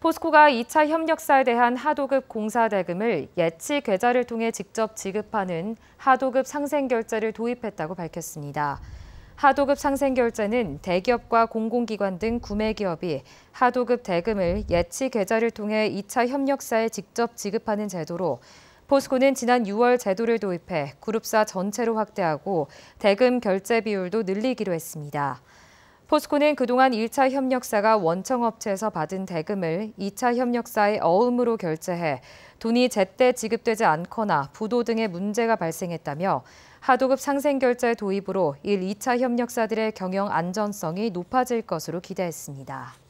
포스코가 2차 협력사에 대한 하도급 공사 대금을 예치 계좌를 통해 직접 지급하는 하도급 상생 결제를 도입했다고 밝혔습니다. 하도급 상생 결제는 대기업과 공공기관 등 구매 기업이 하도급 대금을 예치 계좌를 통해 2차 협력사에 직접 지급하는 제도로 포스코는 지난 6월 제도를 도입해 그룹사 전체로 확대하고 대금 결제 비율도 늘리기로 했습니다. 포스코는 그동안 1차 협력사가 원청업체에서 받은 대금을 2차 협력사의 어음으로 결제해 돈이 제때 지급되지 않거나 부도 등의 문제가 발생했다며 하도급 상생 결제 도입으로 1, 2차 협력사들의 경영 안전성이 높아질 것으로 기대했습니다.